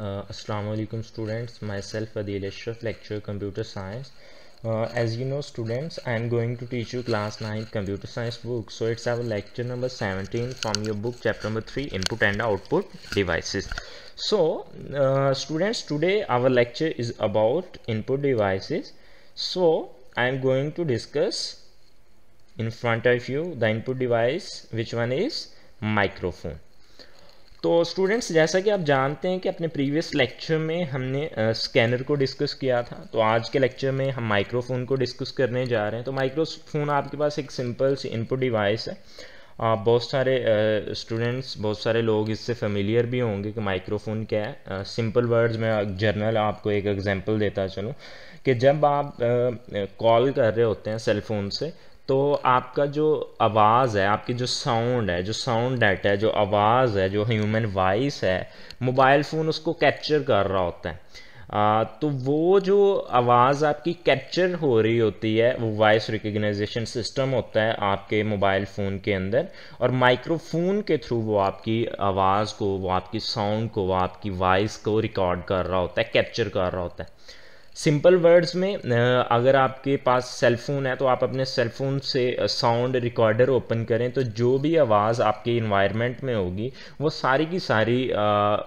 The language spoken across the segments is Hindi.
uh, assalamu alaikum students myself Adil Ashraf lecturer computer science uh, as you know students I am going to teach you class 9 computer science book so it's our lecture number 17 from your book chapter number 3 input and output devices so uh, students today our lecture is about input devices so I am going to discuss in front of you the input device which one is microphone तो स्टूडेंट्स जैसा कि आप जानते हैं कि अपने प्रीवियस लेक्चर में हमने स्कैनर को डिस्कस किया था तो आज के लेक्चर में हम माइक्रोफोन को डिस्कस करने जा रहे हैं तो माइक्रोफोन आपके पास एक सिंपल सी इनपुट डिवाइस है आप बहुत सारे स्टूडेंट्स बहुत सारे लोग इससे फेमिलियर भी होंगे कि माइक्रोफोन क्या है सिंपल वर्ड्स में जर्नल आपको एक एग्जाम्पल देता चलूँ कि जब आप कॉल कर रहे होते हैं सेलफोन से तो आपका जो आवाज़ है आपकी जो साउंड है जो साउंड डाटा है जो आवाज़ है जो ह्यूमन वॉइस है मोबाइल फ़ोन उसको कैप्चर कर रहा होता है आ, तो वो जो आवाज़ आपकी कैप्चर हो रही होती है वो वॉइस रिकग्नाइजेशन सिस्टम होता है आपके मोबाइल फ़ोन के अंदर और माइक्रोफोन के थ्रू वो आपकी आवाज़ को वो आपकी साउंड को वो आपकी वॉइस को रिकॉर्ड कर रहा होता है कैप्चर कर रहा होता है सिंपल वर्ड्स में अगर आपके पास सेलफोन है तो आप अपने सेलफोन से साउंड रिकॉर्डर ओपन करें तो जो भी आवाज़ आपके इन्वायरमेंट में होगी वो सारी की सारी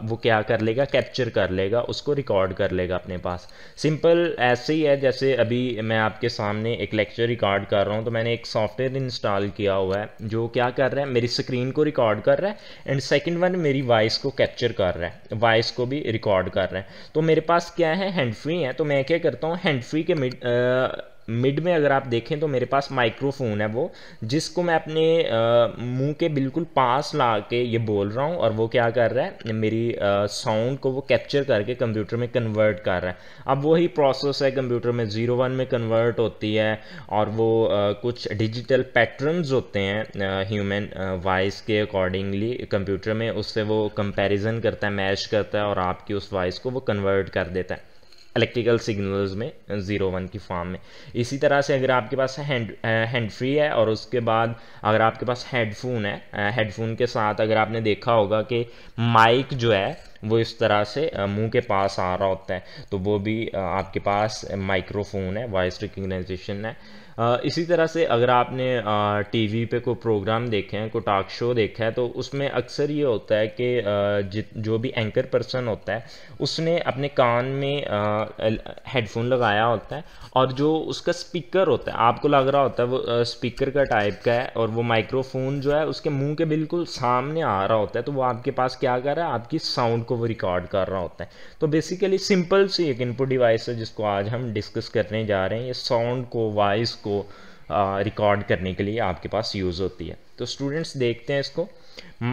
वो क्या कर लेगा कैप्चर कर लेगा उसको रिकॉर्ड कर लेगा अपने पास सिंपल ऐसे ही है जैसे अभी मैं आपके सामने एक लेक्चर रिकॉर्ड कर रहा हूँ तो मैंने एक सॉफ्टवेयर इंस्टॉल किया हुआ है जो क्या कर रहा है मेरी स्क्रीन को रिकॉर्ड कर रहा है एंड सेकेंड वन मेरी वॉइस को कैप्चर कर रहा है वॉइस को भी रिकॉर्ड कर रहा है तो मेरे पास क्या है हैंड फ्री है तो मैं मैं क्या करता हूँ हैंड फ्री के मिड मिड में अगर आप देखें तो मेरे पास माइक्रोफोन है वो जिसको मैं अपने मुंह के बिल्कुल पास ला के ये बोल रहा हूँ और वो क्या कर रहा है मेरी साउंड को वो कैप्चर करके कंप्यूटर में कन्वर्ट कर रहा है अब वही प्रोसेस है कंप्यूटर में ज़ीरो वन में कन्वर्ट होती है और वो आ, कुछ डिजिटल पैटर्न्स होते हैं ह्यूमन वॉइस के अकॉर्डिंगली कंप्यूटर में उससे वो कंपेरिजन करता है मैच करता है और आपकी उस वॉइस को वो कन्वर्ट कर देता है इलेक्ट्रिकल सिग्नल्स में ज़ीरो वन की फॉर्म में इसी तरह से अगर आपके पास हैंड हैंड फ्री है और उसके बाद अगर आपके पास हेडफोन है हेडफोन uh, के साथ अगर आपने देखा होगा कि माइक जो है वो इस तरह से मुंह के पास आ रहा होता है तो वो भी आपके पास माइक्रोफोन है वॉइस रिकगनाइजेशन है इसी तरह से अगर आपने टीवी पे कोई प्रोग्राम देखे हैं कोई टॉक शो देखा है तो उसमें अक्सर ये होता है कि जो भी एंकर पर्सन होता है उसने अपने कान में हेडफोन लगाया होता है और जो उसका स्पीकर होता है आपको लग रहा होता है वो स्पीकर का टाइप का है और वो माइक्रोफोन जो है उसके मुंह के बिल्कुल सामने आ रहा होता है तो वो आपके पास क्या कर रहा है आपकी साउंड को वो रिकॉर्ड कर रहा होता है तो बेसिकली सिंपल सी एक इनपुट डिवाइस है जिसको आज हम डिस्कस करने जा रहे हैं ये साउंड को वॉइस को रिकॉर्ड करने के लिए आपके पास यूज़ होती है तो स्टूडेंट्स देखते हैं इसको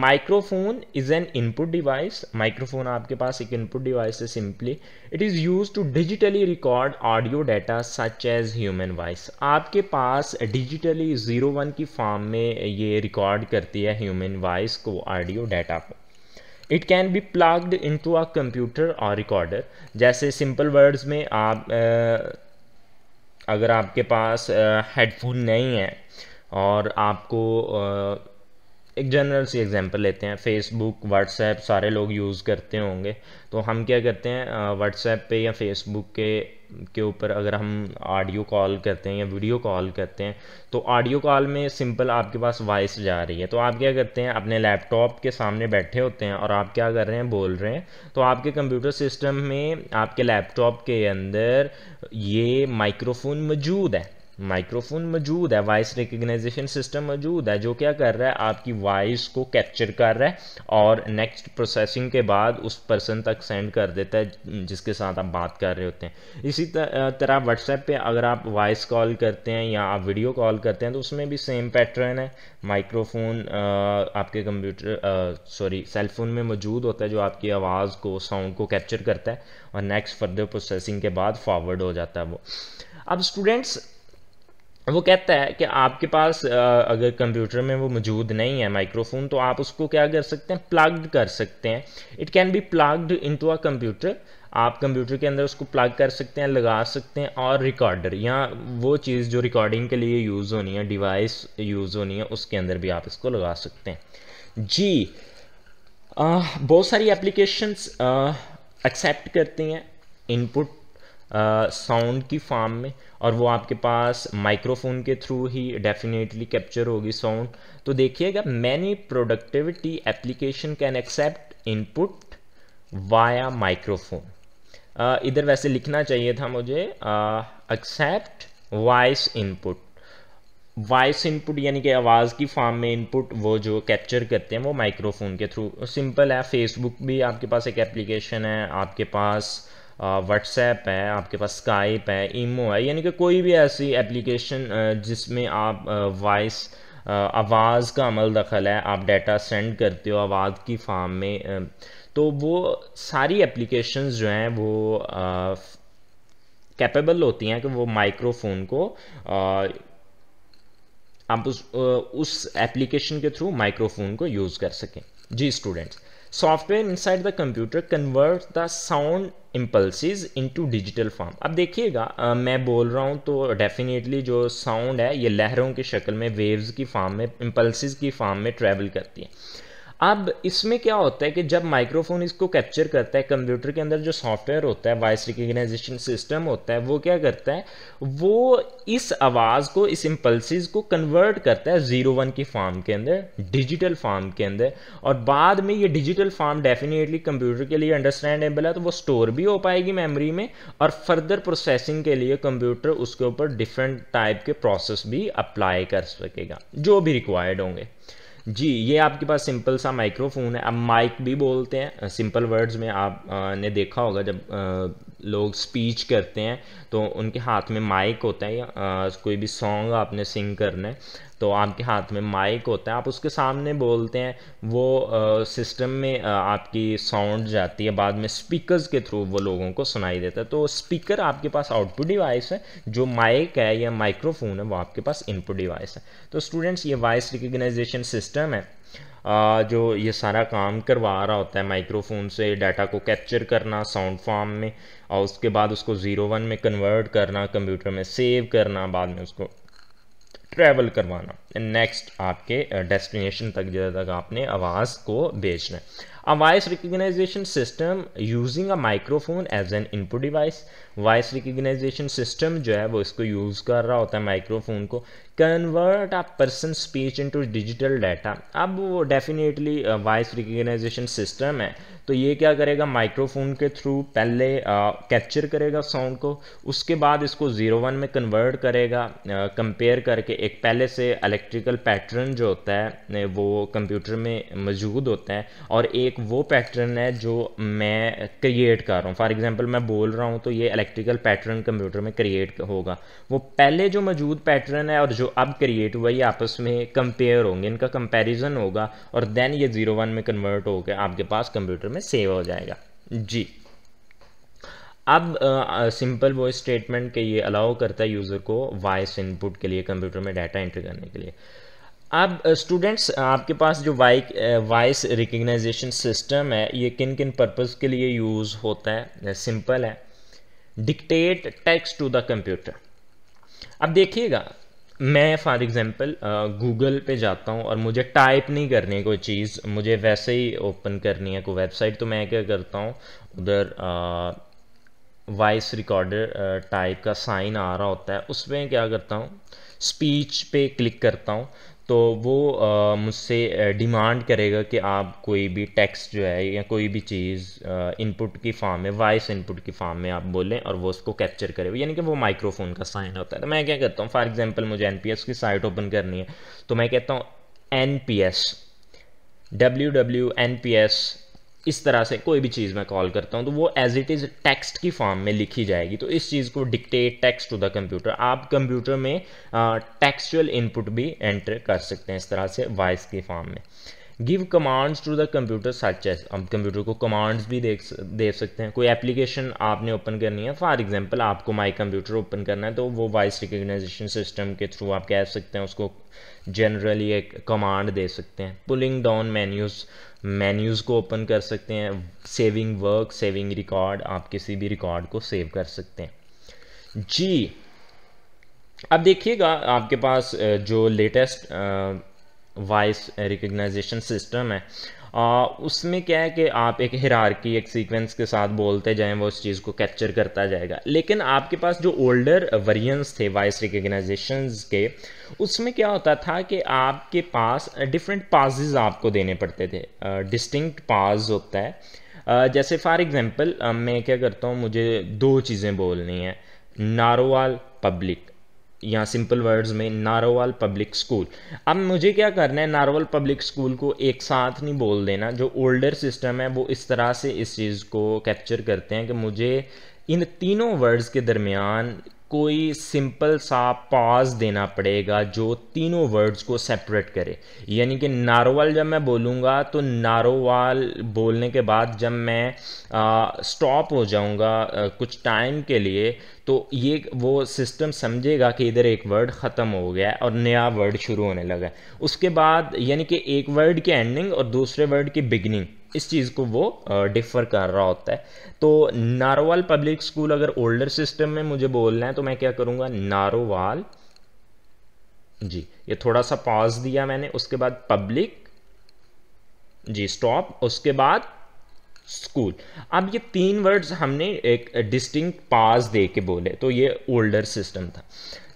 microphone is an input device microphone आपके पास एक इनपुट डिवाइस है simply it is use to digitally record audio data such as human voice आपके पास डिजिटली ज़ीरो वन की फॉर्म में ये रिकॉर्ड करती है ह्यूमन वॉइस को ऑडियो डाटा को it can be plugged to a computer और रिकॉर्डर जैसे सिंपल वर्ड्स में आप अगर आपके पास हेडफोन नहीं है और आपको एक जनरल सी एग्जांपल लेते हैं फेसबुक व्हाट्सएप सारे लोग यूज़ करते होंगे तो हम क्या करते हैं व्हाट्सएप पे या फेसबुक के के ऊपर अगर हम ऑडियो कॉल करते हैं या वीडियो कॉल करते हैं तो ऑडियो कॉल में सिंपल आपके पास वॉइस जा रही है तो आप क्या करते हैं अपने लैपटॉप के सामने बैठे होते हैं और आप क्या कर रहे हैं बोल रहे हैं तो आपके कंप्यूटर सिस्टम में आपके लैपटॉप के अंदर ये माइक्रोफोन मौजूद है माइक्रोफोन मौजूद है वॉइस रिकग्नाइजेशन सिस्टम मौजूद है जो क्या कर रहा है आपकी वॉइस को कैप्चर कर रहा है और नेक्स्ट प्रोसेसिंग के बाद उस पर्सन तक सेंड कर देता है जिसके साथ आप बात कर रहे होते हैं इसी तरह व्हाट्सएप पे अगर आप वॉइस कॉल करते हैं या आप वीडियो कॉल करते हैं तो उसमें भी सेम पैटर्न है माइक्रोफोन आपके कंप्यूटर सॉरी सेलफोन में मौजूद होता है जो आपकी आवाज़ को साउंड को कैप्चर करता है और नेक्स्ट फर्दर प्रोसेसिंग के बाद फॉरवर्ड हो जाता है वो अब स्टूडेंट्स वो कहता है कि आपके पास अगर कंप्यूटर में वो मौजूद नहीं है माइक्रोफोन तो आप उसको क्या कर सकते हैं प्लग्ड कर सकते हैं it can be plugged into a computer आप कंप्यूटर के अंदर उसको प्लग कर सकते हैं लगा सकते हैं और रिकॉर्डर या वो चीज़ जो रिकॉर्डिंग के लिए यूज़ होनी है डिवाइस यूज़ होनी है उसके अंदर भी आप इसको लगा सकते हैं जी बहुत सारी एप्लीकेशंस एक्सेप्ट करती हैं इनपुट साउंड की फॉर्म में और वो आपके पास माइक्रोफोन के थ्रू ही डेफिनेटली कैप्चर होगी साउंड तो देखिएगा many productivity application can accept input via microphone इधर वैसे लिखना चाहिए था मुझे accept voice input voice input यानी कि आवाज़ की फॉर्म में इनपुट वो जो कैप्चर करते हैं वो माइक्रोफोन के थ्रू सिंपल है फेसबुक भी आपके पास एक एप्लीकेशन है आपके पास व्हाट्सएप है आपके पास स्काइप है ईमो है यानी कि कोई भी ऐसी एप्लीकेशन जिसमें आप वॉइस आवाज़ का अमल दखल है आप डाटा सेंड करते हो आवाज़ की फार्म में तो वो सारी एप्लीकेशंस जो हैं वो कैपेबल होती हैं कि वो माइक्रोफोन को आप उस एप्लीकेशन के थ्रू माइक्रोफोन को यूज़ कर सकें जी students software inside the computer convert the sound impulses into digital form अब देखिएगा मैं बोल रहा हूँ तो डेफिनेटली जो साउंड है ये लहरों की शक्ल में वेव्स की फॉर्म में इम्पल्सिस की फॉर्म में ट्रेवल करती है अब इसमें क्या होता है कि जब माइक्रोफोन इसको कैप्चर करता है कंप्यूटर के अंदर जो सॉफ्टवेयर होता है वॉइस रिकग्नाइजेशन सिस्टम होता है वो क्या करता है वो इस आवाज़ को इस इम्पल्सिस को कन्वर्ट करता है ज़ीरो वन की फॉर्म के अंदर डिजिटल फॉर्म के अंदर और बाद में ये डिजिटल फॉर्म डेफिनेटली कंप्यूटर के लिए अंडरस्टैंडेबल है तो वो स्टोर भी हो पाएगी मेमोरी में और फर्दर प्रोसेसिंग के लिए कंप्यूटर उसके ऊपर डिफरेंट टाइप के प्रोसेस भी अप्लाई कर सकेगा जो भी रिक्वायर्ड होंगे जी ये आपके पास सिंपल सा माइक्रोफोन है अब माइक भी बोलते हैं सिंपल वर्ड्स में आप ने देखा होगा जब आ, लोग स्पीच करते हैं तो उनके हाथ में माइक होता है या आ, कोई भी सॉन्ग आपने सिंग करना है तो आपके हाथ में माइक होता है आप उसके सामने बोलते हैं वो सिस्टम में आपकी साउंड जाती है बाद में स्पीकर्स के थ्रू वो लोगों को सुनाई देता है तो स्पीकर आपके पास आउटपुट डिवाइस है जो माइक है या माइक्रोफोन है वो आपके पास इनपुट डिवाइस है तो स्टूडेंट्स ये वॉइस रिकग्नाइजेशन सिस्टम है जो ये सारा काम करवा रहा होता है माइक्रोफोन से डाटा को कैप्चर करना साउंड फॉर्म में और उसके बाद उसको ज़ीरो वन में कन्वर्ट करना कंप्यूटर में सेव करना बाद में उसको ट्रैवल करवाना नेक्स्ट आपके डेस्टिनेशन uh, तक जगह तक आपने आवाज़ को भेजना है a recognition system using a microphone as an input device voice recognition system जो है वो इसको यूज़ कर रहा होता है माइक्रोफोन को convert a person speech into digital data अब वो डेफिनेटली वॉइस रिकग्नाइजेशन सिस्टम है तो ये क्या करेगा माइक्रोफोन के थ्रू पहले कैप्चर uh, करेगा साउंड को उसके बाद इसको ज़ीरो वन में कन्वर्ट करेगा कंपेयर uh, करके एक पहले से इलेक्ट्रिकल पैटर्न जो होता है वो कंप्यूटर में मौजूद होता है और एक वो पैटर्न है जो मैं क्रिएट कर रहा हूँ फॉर एग्जाम्पल मैं बोल रहा हूँ तो ये इलेक्ट्रिकल पैटर्न कंप्यूटर में क्रिएट होगा वो पहले जो मौजूद पैटर्न है और जो अब क्रिएट हुआ ये आपस में कंपेयर होंगे इनका कंपैरिजन होगा और देन ये ज़ीरो वन में कन्वर्ट होकर आपके पास कंप्यूटर में सेव हो जाएगा जी अब सिंपल वो स्टेटमेंट के ये अलाउ करता है यूज़र को वॉइस इनपुट के लिए कंप्यूटर में डाटा एंट्री करने के लिए अब स्टूडेंट्स आपके पास जो वाइक वॉइस रिकग्नाइजेशन सिस्टम है ये किन किन पर्पस के लिए यूज़ होता है सिंपल है dictate text to the computer अब देखिएगा मैं फॉर एग्ज़ाम्पल गूगल पे जाता हूँ और मुझे टाइप नहीं करनी है कोई चीज़ मुझे वैसे ही ओपन करनी है कोई वेबसाइट तो मैं क्या करता हूँ उधर वॉइस रिकॉर्डर टाइप का साइन आ रहा होता है उसमें क्या करता हूँ स्पीच पे क्लिक करता हूँ तो वो मुझसे डिमांड करेगा कि आप कोई भी टेक्स्ट जो है या कोई भी चीज़ इनपुट की फॉर्म में वॉइस इनपुट की फॉर्म में आप बोलें और वो उसको कैप्चर करे यानी कि वो माइक्रोफोन का साइन होता है तो मैं क्या करता हूँ फॉर एग्जांपल मुझे एन की साइट ओपन करनी है तो मैं कहता हूँ N P S W W N P S इस तरह से कोई भी चीज़ मैं कॉल करता हूँ तो वो एज इट इज़ टेक्स्ट की फॉर्म में लिखी जाएगी तो इस चीज़ को dictate text to the computer आप कंप्यूटर में टेक्सचुअल इनपुट भी एंटर कर सकते हैं इस तरह से वॉइस की फॉर्म में give commands to the computer such as हम कंप्यूटर को कमांड्स भी देख दे सकते हैं कोई एप्लीकेशन आपने ओपन करनी है फॉर एग्जांपल आपको माय कंप्यूटर ओपन करना है तो वो वॉइस रिकोगनाइजेशन सिस्टम के थ्रू आप कह सकते हैं उसको जनरली एक कमांड दे सकते हैं पुलिंग डाउन मेन्यूज़ मेन्यूज़ को ओपन कर सकते हैं सेविंग वर्क सेविंग रिकॉर्ड आप किसी भी रिकॉर्ड को सेव कर सकते हैं जी अब देखिएगा आपके पास जो लेटेस्ट वॉइस रिकग्नाइजेशन सिस्टम है आ, उसमें क्या है कि आप एक हिरारकी एक सीक्वेंस के साथ बोलते जाएं वो उस चीज़ को कैप्चर करता जाएगा लेकिन आपके पास जो ओल्डर वरियंस थे वॉइस रिकग्नाइजेशन के उसमें क्या होता था कि आपके पास डिफरेंट eh, पाजेज आपको देने पड़ते थे डिस्टिंक्ट पाज होता है आ, जैसे फॉर एग्ज़ाम्पल मैं क्या करता हूँ मुझे दो चीज़ें बोलनी है नारोवाल पब्लिक या सिंपल वर्ड्स में नारोवाल पब्लिक स्कूल अब मुझे क्या करना है नारोवाल पब्लिक स्कूल को एक साथ नहीं बोल देना जो ओल्डर सिस्टम है वो इस तरह से इस चीज़ को कैप्चर करते हैं कि मुझे इन तीनों वर्ड्स के दरमियान कोई सिंपल सा पॉज देना पड़ेगा जो तीनों वर्ड्स को सेपरेट करे यानी कि नारोवाल जब मैं बोलूँगा तो नारोवाल बोलने के बाद जब मैं स्टॉप हो जाऊँगा कुछ टाइम के लिए तो ये वो सिस्टम समझेगा कि इधर एक वर्ड ख़त्म हो गया है और नया वर्ड शुरू होने लगा है उसके बाद यानी कि एक वर्ड की एंडिंग और दूसरे वर्ड की बिगनिंग इस चीज़ को वो डिफ़र कर रहा होता है तो नारोवाल पब्लिक स्कूल अगर ओल्डर सिस्टम में मुझे बोलना है तो मैं क्या करूँगा नारोवाल जी ये थोड़ा सा पॉज दिया मैंने उसके बाद पब्लिक जी स्टॉप उसके बाद स्कूल अब ये तीन वर्ड्स हमने एक डिस्टिंक्ट पास दे के बोले तो ये ओल्डर सिस्टम था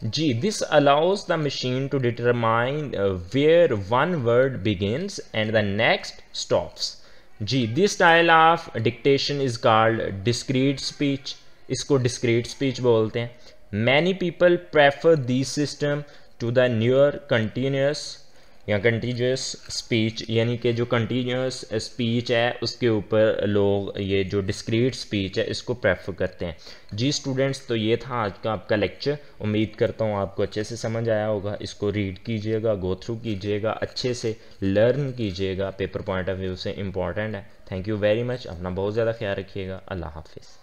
जी this allows the machine to determine where one word begins and the next stops जी this style of dictation is called discrete speech इसको डिस्क्रीट स्पीच बोलते हैं many people prefer this system to the newer continuous या कंटिन्यूस स्पीच यानी कि जो कंटीन्यूस स्पीच है उसके ऊपर लोग ये जो डिस्क्रीट स्पीच है इसको प्रेफर करते हैं जी स्टूडेंट्स तो ये था आज का आपका लेक्चर उम्मीद करता हूँ आपको अच्छे से समझ आया होगा इसको रीड कीजिएगा गो थ्रू कीजिएगा अच्छे से लर्न कीजिएगा पेपर पॉइंट ऑफ व्यू से इंपॉर्टेंट है थैंक यू वेरी मच अपना बहुत ज़्यादा ख्याल रखिएगा अल्लाह हाफिज़